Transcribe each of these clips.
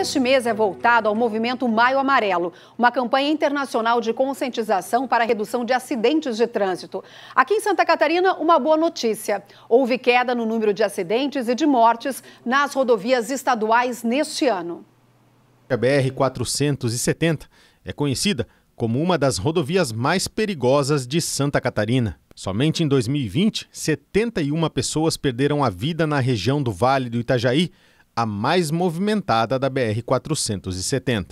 Este mês é voltado ao movimento Maio Amarelo, uma campanha internacional de conscientização para a redução de acidentes de trânsito. Aqui em Santa Catarina, uma boa notícia. Houve queda no número de acidentes e de mortes nas rodovias estaduais neste ano. A BR-470 é conhecida como uma das rodovias mais perigosas de Santa Catarina. Somente em 2020, 71 pessoas perderam a vida na região do Vale do Itajaí a mais movimentada da BR-470.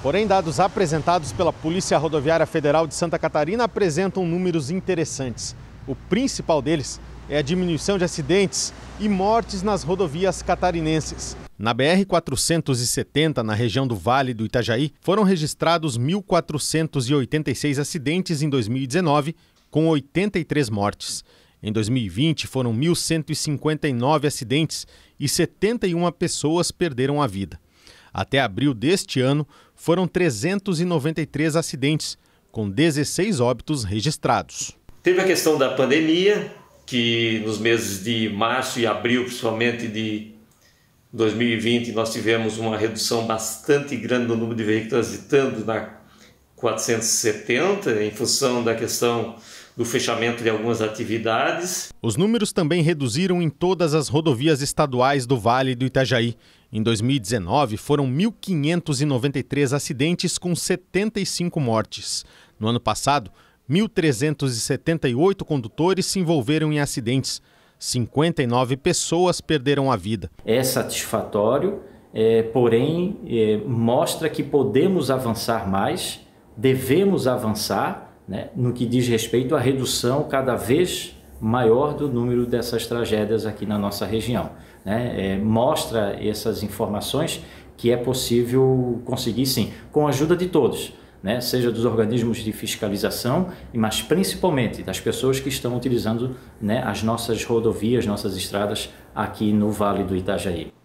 Porém, dados apresentados pela Polícia Rodoviária Federal de Santa Catarina apresentam números interessantes. O principal deles é a diminuição de acidentes e mortes nas rodovias catarinenses. Na BR-470, na região do Vale do Itajaí, foram registrados 1.486 acidentes em 2019, com 83 mortes. Em 2020, foram 1.159 acidentes e 71 pessoas perderam a vida. Até abril deste ano, foram 393 acidentes, com 16 óbitos registrados. Teve a questão da pandemia, que nos meses de março e abril, principalmente de 2020, nós tivemos uma redução bastante grande no número de veículos transitando na 470, em função da questão do fechamento de algumas atividades. Os números também reduziram em todas as rodovias estaduais do Vale do Itajaí. Em 2019, foram 1.593 acidentes com 75 mortes. No ano passado, 1.378 condutores se envolveram em acidentes. 59 pessoas perderam a vida. É satisfatório, é, porém, é, mostra que podemos avançar mais devemos avançar né, no que diz respeito à redução cada vez maior do número dessas tragédias aqui na nossa região. Né? É, mostra essas informações que é possível conseguir sim, com a ajuda de todos. Né, seja dos organismos de fiscalização, mas principalmente das pessoas que estão utilizando né, as nossas rodovias, nossas estradas aqui no Vale do Itajaí.